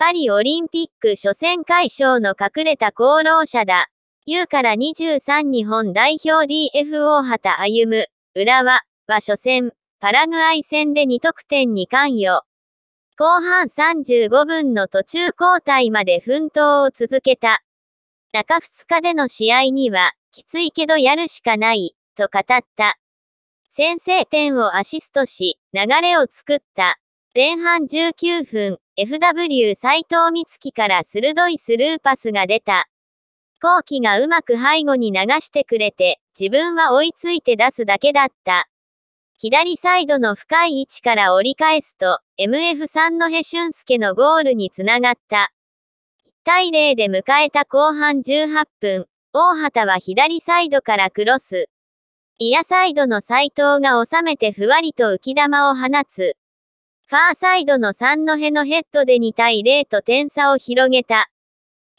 パリオリンピック初戦会場の隠れた功労者だ。U から23日本代表 DFO 畑歩夢、浦和は初戦、パラグアイ戦で2得点に関与。後半35分の途中交代まで奮闘を続けた。中2日での試合には、きついけどやるしかない、と語った。先制点をアシストし、流れを作った。前半19分、FW 斎藤光樹から鋭いスルーパスが出た。後期がうまく背後に流してくれて、自分は追いついて出すだけだった。左サイドの深い位置から折り返すと、MF3 のヘシュンスケのゴールにつながった。1対0で迎えた後半18分、大畑は左サイドからクロス。イヤサイドの斎藤が収めてふわりと浮き球を放つ。ファーサイドの3の辺のヘッドで2対0と点差を広げた。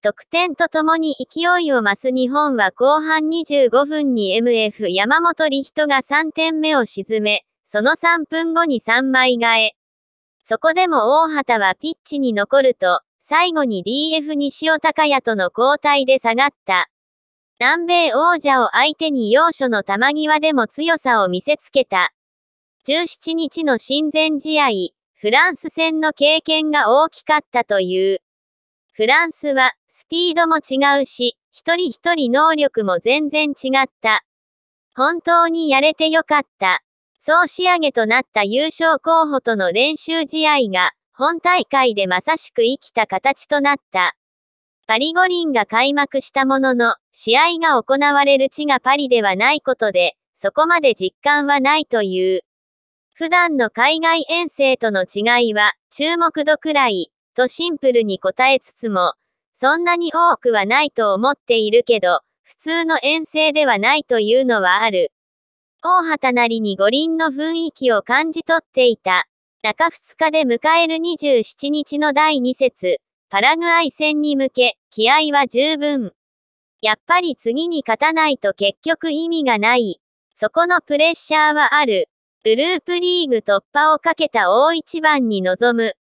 得点とともに勢いを増す日本は後半25分に MF 山本理人が3点目を沈め、その3分後に3枚替え。そこでも大畑はピッチに残ると、最後に DF 西尾高也との交代で下がった。南米王者を相手に要所の玉際でも強さを見せつけた。17日の親善試合、フランス戦の経験が大きかったという。フランスは、スピードも違うし、一人一人能力も全然違った。本当にやれてよかった。総仕上げとなった優勝候補との練習試合が、本大会でまさしく生きた形となった。パリ五輪が開幕したものの、試合が行われる地がパリではないことで、そこまで実感はないという。普段の海外遠征との違いは、注目度くらい、とシンプルに答えつつも、そんなに多くはないと思っているけど、普通の遠征ではないというのはある。大畑なりに五輪の雰囲気を感じ取っていた。中2日で迎える27日の第2節、パラグアイ戦に向け、気合は十分。やっぱり次に勝たないと結局意味がない。そこのプレッシャーはある。グループリーグ突破をかけた大一番に臨む。